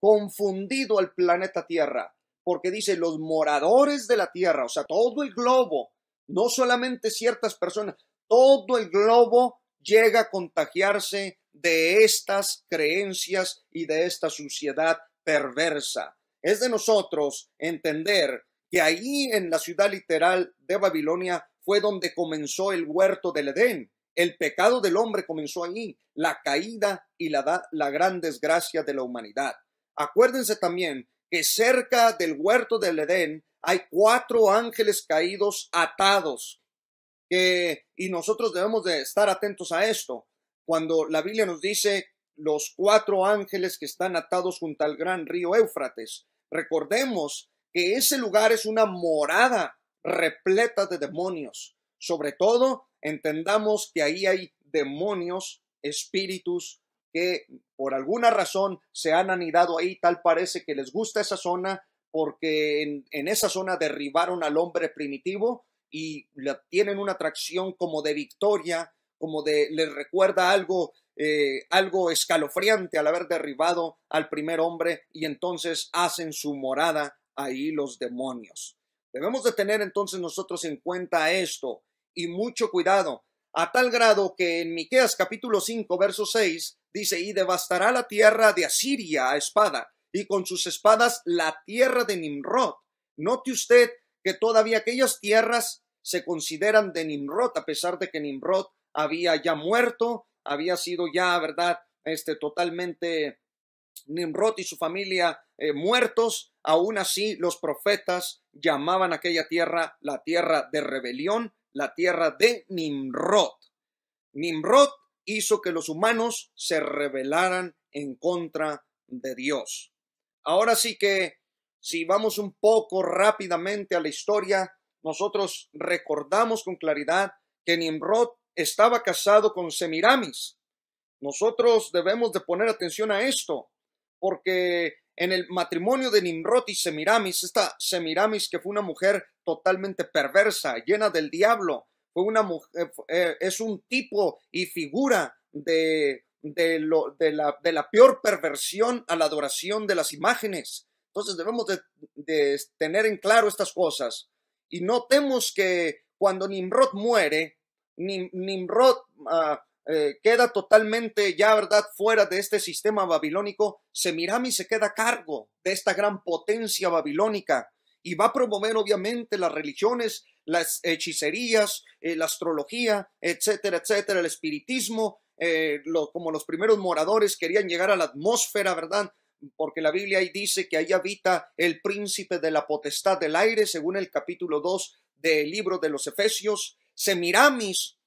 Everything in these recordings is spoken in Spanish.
confundido al planeta Tierra, porque dice los moradores de la Tierra, o sea, todo el globo, no solamente ciertas personas, todo el globo llega a contagiarse de estas creencias y de esta suciedad perversa. Es de nosotros entender que ahí en la ciudad literal de Babilonia fue donde comenzó el huerto del Edén. El pecado del hombre comenzó allí, la caída y la, la gran desgracia de la humanidad. Acuérdense también que cerca del huerto del Edén hay cuatro ángeles caídos atados. y nosotros debemos de estar atentos a esto. Cuando la Biblia nos dice los cuatro ángeles que están atados junto al gran río Éufrates, recordemos que ese lugar es una morada repleta de demonios, sobre todo entendamos que ahí hay demonios, espíritus que por alguna razón se han anidado ahí, tal parece que les gusta esa zona porque en, esa zona derribaron al hombre primitivo y tienen una atracción como de victoria, como de les recuerda algo, eh, algo escalofriante al haber derribado al primer hombre y entonces hacen su morada ahí los demonios. Debemos de tener entonces nosotros en cuenta esto, y mucho cuidado, a tal grado que en Miqueas capítulo 5 verso 6 dice, y devastará la tierra de Asiria a espada, y con sus espadas la tierra de Nimrod. Note usted que todavía aquellas tierras se consideran de Nimrod, a pesar de que Nimrod había ya muerto, había sido ya, ¿verdad? Este totalmente Nimrod y su familia eh, muertos, aún así los profetas llamaban aquella tierra la tierra de rebelión, la tierra de Nimrod. Nimrod hizo que los humanos se rebelaran en contra de Dios. Ahora sí que, si vamos un poco rápidamente a la historia, nosotros recordamos con claridad que Nimrod estaba casado con Semiramis. Nosotros debemos de poner atención a esto, porque en el matrimonio de Nimrod y Semiramis, esta Semiramis que fue una mujer totalmente perversa, llena del diablo, fue una mujer, eh, eh, es un tipo y figura de, de, la, peor perversión a la adoración de las imágenes. Entonces debemos de tener en claro estas cosas. Y notemos que cuando Nimrod muere, Nimrod ah, eh, queda totalmente ya, ¿verdad?, fuera de este sistema babilónico, Semiramis se queda cargo de esta gran potencia babilónica y va a promover obviamente las religiones, las hechicerías, eh, la astrología, etcétera, etcétera, el espiritismo, eh, como los primeros moradores querían llegar a la atmósfera, ¿verdad? Porque la Biblia ahí dice que ahí habita el príncipe de la potestad del aire, según el capítulo 2 del libro de los Efesios. Semiramis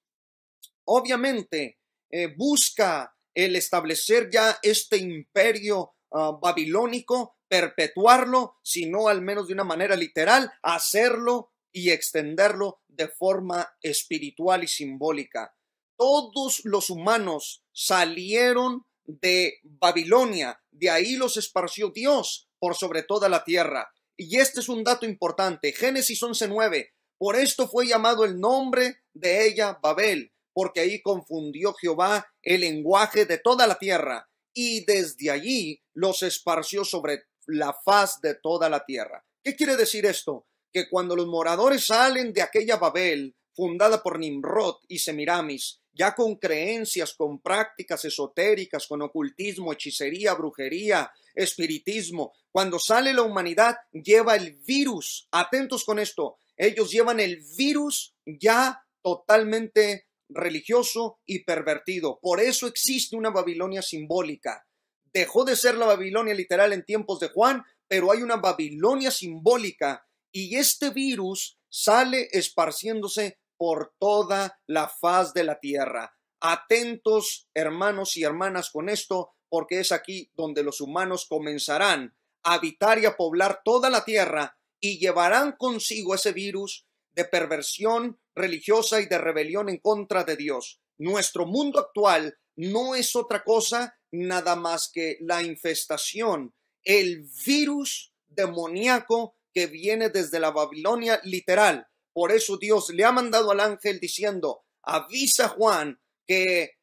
obviamente eh, busca el establecer ya este imperio ah, babilónico, perpetuarlo, si no al menos de una manera literal, hacerlo y extenderlo de forma espiritual y simbólica. Todos los humanos salieron de Babilonia, de ahí los esparció Dios por sobre toda la tierra. Y este es un dato importante, Génesis 11.9, por esto fue llamado el nombre de ella Babel, porque ahí confundió Jehová el lenguaje de toda la tierra, y desde allí los esparció sobre la faz de toda la tierra. ¿Qué quiere decir esto? Que cuando los moradores salen de aquella Babel, fundada por Nimrod y Semiramis, ya con creencias, con prácticas esotéricas, con ocultismo, hechicería, brujería, espiritismo. Cuando sale la humanidad, lleva el virus. Atentos con esto. Ellos llevan el virus ya totalmente religioso y pervertido. Por eso existe una Babilonia simbólica. Dejó de ser la Babilonia literal en tiempos de Juan, pero hay una Babilonia simbólica y este virus sale esparciéndose por toda la faz de la tierra. Atentos, hermanos y hermanas, con esto, porque es aquí donde los humanos comenzarán a habitar y a poblar toda la tierra y llevarán consigo ese virus de perversión religiosa y de rebelión en contra de Dios. Nuestro mundo actual no es otra cosa nada más que la infestación, el virus demoníaco que viene desde la Babilonia literal. Por eso Dios le ha mandado al ángel diciendo, avisa Juan que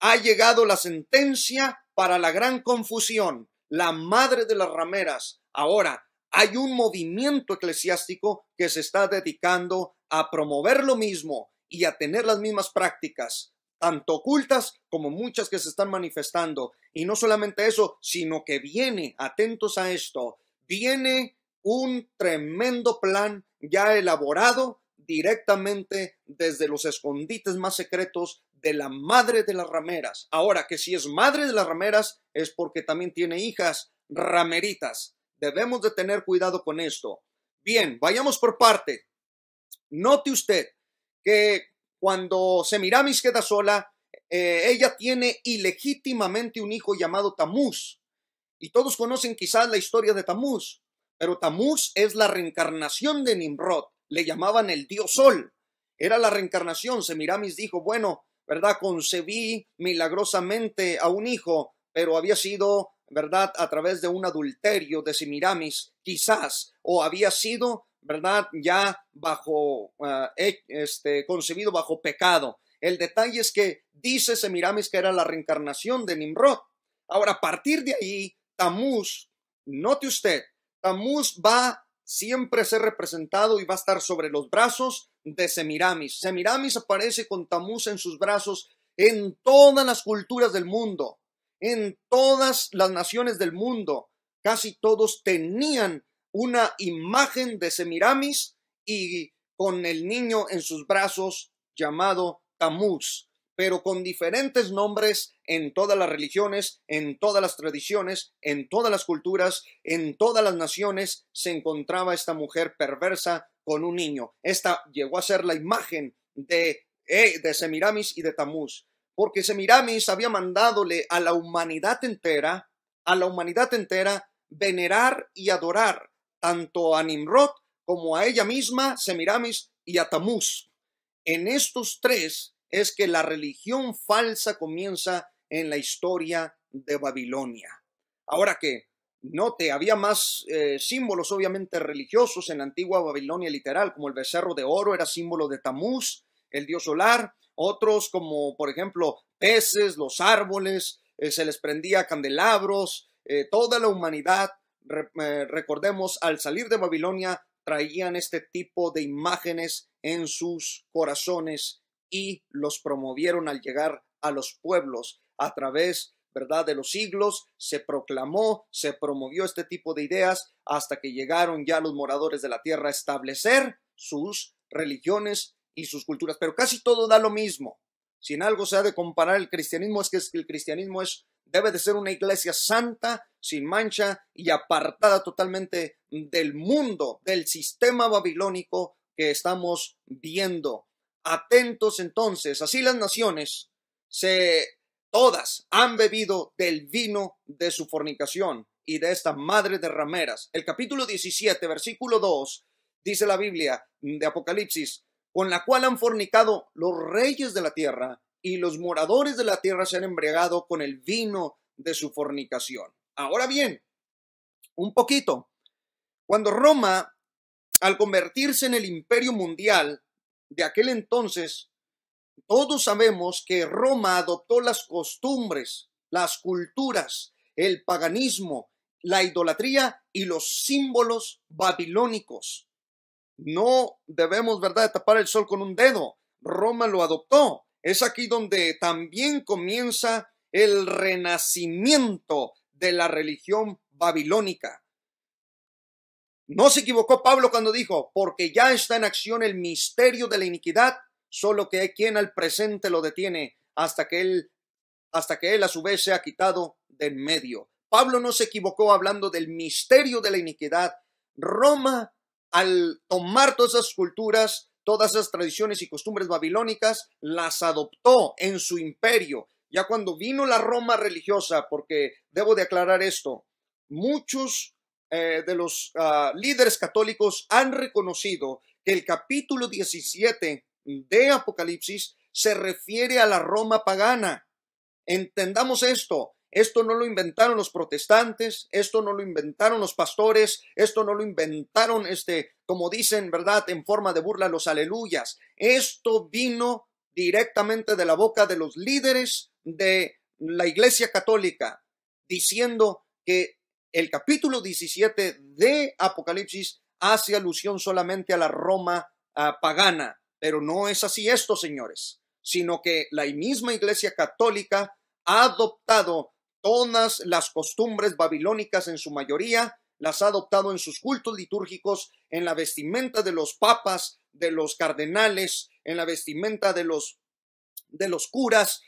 ha llegado la sentencia para la gran confusión, la madre de las rameras. Ahora, hay un movimiento eclesiástico que se está dedicando a promover lo mismo y a tener las mismas prácticas, tanto ocultas como muchas que se están manifestando. Y no solamente eso, sino que viene, atentos a esto, viene un tremendo plan ya elaborado directamente desde los escondites más secretos de la madre de las rameras. Ahora, que si es madre de las rameras es porque también tiene hijas rameritas. Debemos de tener cuidado con esto. Bien, vayamos por parte. Note usted que cuando Semiramis queda sola, eh, ella tiene ilegítimamente un hijo llamado Tamuz. Y todos conocen quizás la historia de Tamuz, pero Tamuz es la reencarnación de Nimrod. Le llamaban el dios sol. Era la reencarnación. Semiramis dijo, bueno, ¿verdad? Concebí milagrosamente a un hijo, pero había sido ¿verdad? A través de un adulterio de Semiramis, quizás, o había sido, ¿verdad? Ya bajo, eh, eh, este, concebido bajo pecado. El detalle es que dice Semiramis que era la reencarnación de Nimrod. Ahora, a partir de ahí, Tamuz, note usted, Tamuz va siempre a ser representado y va a estar sobre los brazos de Semiramis. Semiramis aparece con Tamuz en sus brazos en todas las culturas del mundo en todas las naciones del mundo. Casi todos tenían una imagen de Semiramis y con el niño en sus brazos llamado Tamuz, pero con diferentes nombres en todas las religiones, en todas las tradiciones, en todas las culturas, en todas las naciones se encontraba esta mujer perversa con un niño. Esta llegó a ser la imagen de, eh, de Semiramis y de Tamuz porque Semiramis había mandadole a la humanidad entera, a la humanidad entera, venerar y adorar tanto a Nimrod como a ella misma, Semiramis y a Tamuz. En estos tres es que la religión falsa comienza en la historia de Babilonia. Ahora que, note, había más eh, símbolos obviamente religiosos en la antigua Babilonia literal, como el becerro de oro era símbolo de Tamuz, el dios solar, otros como por ejemplo peces, los árboles, eh, se les prendía candelabros, eh, toda la humanidad, eh, recordemos, al salir de Babilonia traían este tipo de imágenes en sus corazones y los promovieron al llegar a los pueblos a través ¿verdad? De los siglos, se proclamó, se promovió este tipo de ideas hasta que llegaron ya los moradores de la tierra a establecer sus religiones y sus culturas, pero casi todo da lo mismo. Si en algo se ha de comparar el cristianismo es que el cristianismo es debe de ser una iglesia santa, sin mancha y apartada totalmente del mundo, del sistema babilónico que estamos viendo. Atentos entonces, así las naciones se todas han bebido del vino de su fornicación y de esta madre de rameras. El capítulo 17, versículo 2 dice la Biblia de Apocalipsis con la cual han fornicado los reyes de la tierra, y los moradores de la tierra se han embriagado con el vino de su fornicación. Ahora bien, un poquito, cuando Roma, al convertirse en el imperio mundial de aquel entonces, todos sabemos que Roma adoptó las costumbres, las culturas, el paganismo, la idolatría y los símbolos babilónicos. No debemos, ¿verdad?, tapar el sol con un dedo. Roma lo adoptó. Es aquí donde también comienza el renacimiento de la religión babilónica. No se equivocó Pablo cuando dijo, porque ya está en acción el misterio de la iniquidad, solo que hay quien al presente lo detiene hasta que él, hasta que él a su vez sea quitado de en medio. Pablo no se equivocó hablando del misterio de la iniquidad. Roma al tomar todas esas culturas, todas esas tradiciones y costumbres babilónicas, las adoptó en su imperio. Ya cuando vino la Roma religiosa, porque debo de aclarar esto, muchos eh, de los ah, líderes católicos han reconocido que el capítulo 17 de Apocalipsis se refiere a la Roma pagana. Entendamos esto, esto no lo inventaron los protestantes, esto no lo inventaron los pastores, esto no lo inventaron, este, como dicen, ¿verdad?, en forma de burla los aleluyas. Esto vino directamente de la boca de los líderes de la Iglesia Católica, diciendo que el capítulo 17 de Apocalipsis hace alusión solamente a la Roma ah, pagana, pero no es así esto, señores, sino que la misma Iglesia Católica ha adoptado Todas las costumbres babilónicas en su mayoría las ha adoptado en sus cultos litúrgicos, en la vestimenta de los papas, de los cardenales, en la vestimenta de los, de los curas,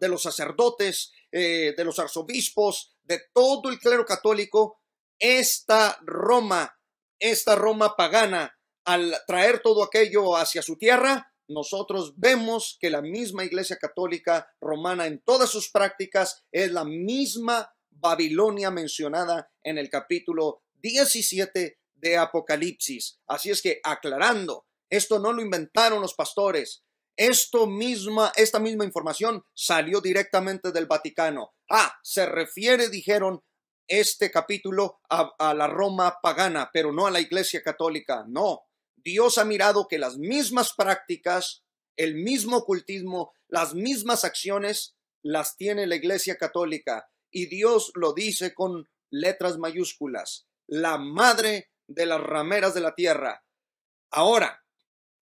de los sacerdotes, eh, de los arzobispos, de todo el clero católico. Esta Roma, esta Roma pagana, al traer todo aquello hacia su tierra, nosotros vemos que la misma Iglesia Católica Romana en todas sus prácticas es la misma Babilonia mencionada en el capítulo 17 de Apocalipsis. Así es que aclarando, esto no lo inventaron los pastores. Esto misma, esta misma información salió directamente del Vaticano. Ah, se refiere, dijeron, este capítulo a, a la Roma pagana, pero no a la Iglesia Católica. No, Dios ha mirado que las mismas prácticas, el mismo ocultismo, las mismas acciones las tiene la Iglesia Católica. Y Dios lo dice con letras mayúsculas, la madre de las rameras de la tierra. Ahora,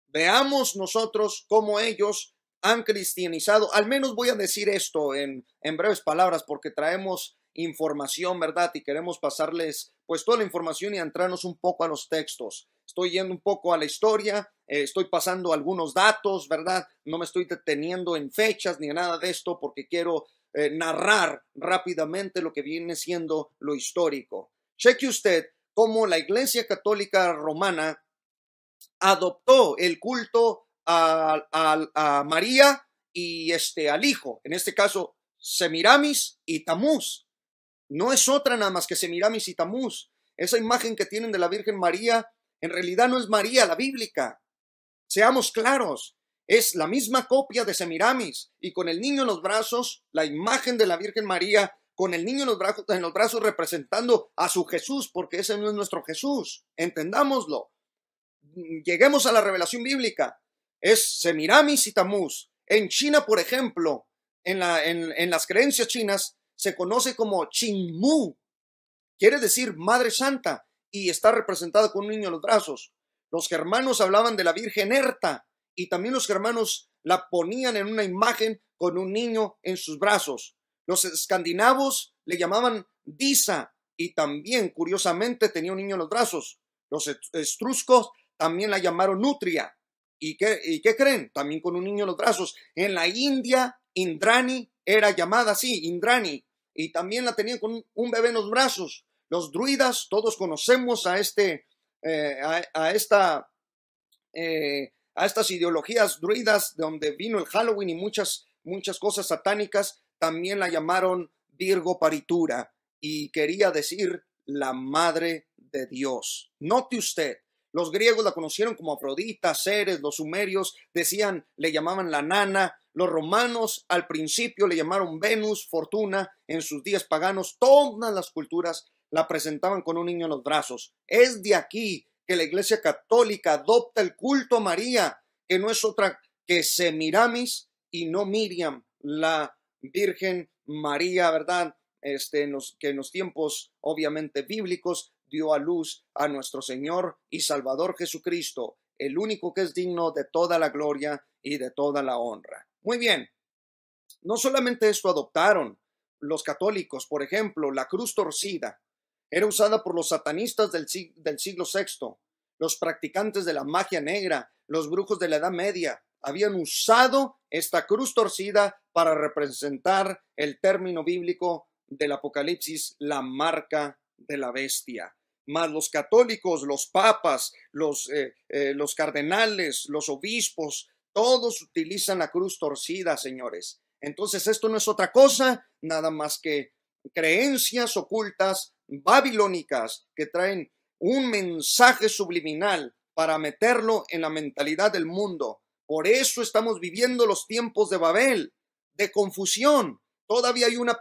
veamos nosotros cómo ellos han cristianizado, al menos voy a decir esto en, en breves palabras porque traemos información, ¿verdad? Y queremos pasarles pues toda la información y entrarnos un poco a los textos estoy yendo un poco a la historia, eh, estoy pasando algunos datos, ¿verdad? No me estoy deteniendo en fechas ni nada de esto porque quiero eh, narrar rápidamente lo que viene siendo lo histórico. Cheque usted cómo la Iglesia Católica Romana adoptó el culto a, María y este, al Hijo, en este caso Semiramis y Tamuz. No es otra nada más que Semiramis y Tamuz. Esa imagen que tienen de la Virgen María en realidad no es María la bíblica. Seamos claros, es la misma copia de Semiramis y con el niño en los brazos, la imagen de la Virgen María con el niño en los, brazos, en los brazos representando a su Jesús, porque ese no es nuestro Jesús. Entendámoslo. Lleguemos a la revelación bíblica. Es Semiramis y Tamuz. En China, por ejemplo, en, la, en, las creencias chinas, se conoce como Qingmu. Quiere decir Madre Santa y está representada con un niño en los brazos. Los germanos hablaban de la Virgen Erta y también los germanos la ponían en una imagen con un niño en sus brazos. Los escandinavos le llamaban Disa y también, curiosamente, tenía un niño en los brazos. Los estruscos también la llamaron Nutria. ¿Y qué, ¿Y qué creen? También con un niño en los brazos. En la India, Indrani era llamada así, Indrani, y también la tenían con un bebé en los brazos. Los druidas, todos conocemos a, este, eh, a, esta, eh, a estas ideologías druidas de donde vino el Halloween y muchas, muchas cosas satánicas, también la llamaron Virgo Paritura y quería decir la madre de Dios. Note usted, los griegos la conocieron como Afrodita, Ceres, los sumerios decían, le llamaban la nana, los romanos al principio le llamaron Venus, Fortuna, en sus días paganos, todas las culturas la presentaban con un niño en los brazos. Es de aquí que la Iglesia Católica adopta el culto a María, que no es otra que Semiramis y no Miriam, la Virgen María, ¿verdad? Este, que en los tiempos obviamente bíblicos dio a luz a nuestro Señor y Salvador Jesucristo, el único que es digno de toda la gloria y de toda la honra. Muy bien, no solamente esto adoptaron los católicos, por ejemplo, la cruz torcida, era usada por los satanistas del, siglo VI, los practicantes de la magia negra, los brujos de la Edad Media. Habían usado esta cruz torcida para representar el término bíblico del Apocalipsis, la marca de la bestia. Más los católicos, los papas, eh, eh, los cardenales, los obispos, todos utilizan la cruz torcida, señores. Entonces esto no es otra cosa, nada más que creencias ocultas babilónicas que traen un mensaje subliminal para meterlo en la mentalidad del mundo. Por eso estamos viviendo los tiempos de Babel, de confusión. Todavía hay una